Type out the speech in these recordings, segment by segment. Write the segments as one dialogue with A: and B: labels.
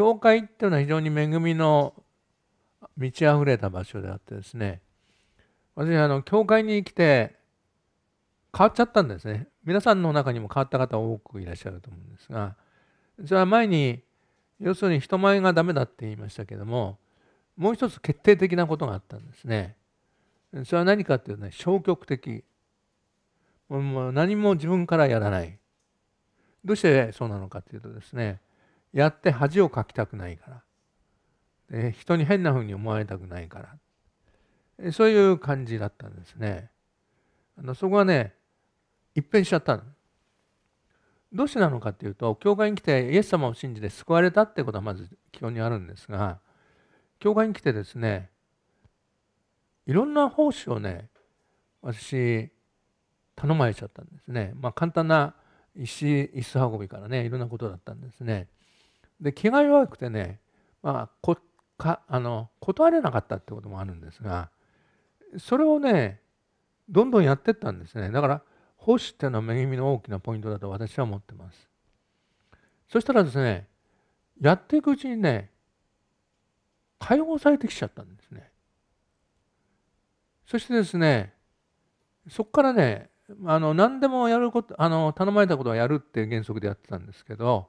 A: 教会っていうのは非常に恵みの満ち溢れた場所であってですね私あの教会に来て変わっちゃったんですね皆さんの中にも変わった方多くいらっしゃると思うんですがそれは前に要するに人前が駄目だって言いましたけどももう一つ決定的なことがあったんですねそれは何かっていうとね消極的もう何も自分からやらないどうしてそうなのかっていうとですねやって恥をかきたくないから、え人に変な風に思われたくないから、えそういう感じだったんですね。あのそこはね一変しちゃったどうしてなのかっていうと教会に来てイエス様を信じて救われたってことはまず基本にあるんですが教会に来てですねいろんな奉仕をね私頼まれちゃったんですね。まあ、簡単な石椅子運びからねいろんなことだったんですね。で気が弱くてね、まあ、こかあの断れなかったってこともあるんですがそれをねどんどんやってったんですねだから保守っていうのは恵みの大きなポイントだと私は思ってますそしたらですねやっていくうちにね解放されてきちゃったんですねそしてですねそこからねあの何でもやることあの頼まれたことはやるっていう原則でやってたんですけど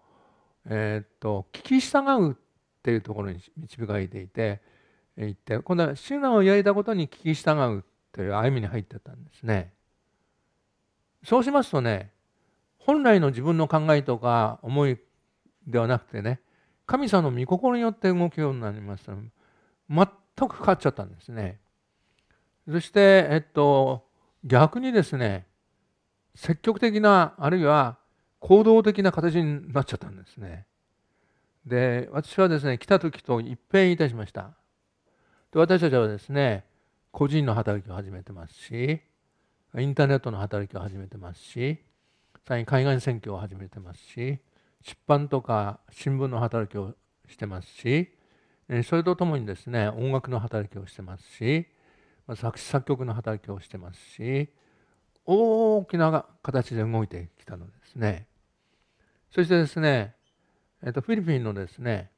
A: えっ、と聞き従うっていうところに導かれていて言って今度はシナをやいたことに聞き従うという歩みに入ってたんですね。そうしますとね本来の自分の考えとか思いではなくてね神様の御心によって動くようになりました全く変わっちゃったんですね。そして、えっと、逆にですね積極的なあるいは行動的な形になっちゃったんですね。で私はですね来た時と一変いたしました。で私たちはですね個人の働きを始めてますしインターネットの働きを始めてますしさらに海外選挙を始めてますし出版とか新聞の働きをしてますしそれとともにですね音楽の働きをしてますし作詞作曲の働きをしてますし大きな形で動いてきたのですね。そしてですね、えっと、フィリピンのですね、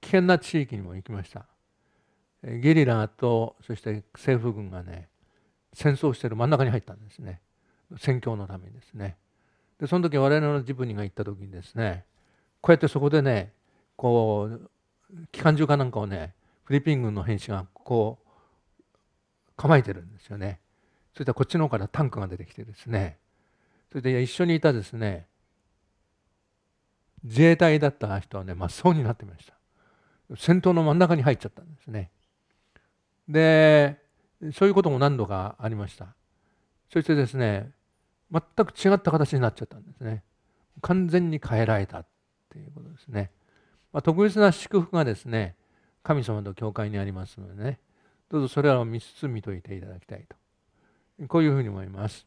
A: 危険な地域にも行きました。ゲリラと、そして政府軍がね、戦争してる真ん中に入ったんですね。戦況のためにですね。で、その時我々のジブニが行った時にですね、こうやってそこでね、こう、機関銃かなんかをね、フィリピン軍の兵士がこう、構えてるんですよね。そしたらこっちの方からタンクが出てきてですね、それで一緒にいたですね、自衛隊だった人はね真っ青になってました戦闘の真ん中に入っちゃったんですねでそういうことも何度かありましたそしてですね全く違った形になっちゃったんですね完全に変えられたっていうことですね、まあ、特別な祝福がですね神様と教会にありますのでねどうぞそれらを見つつ見といていただきたいとこういうふうに思います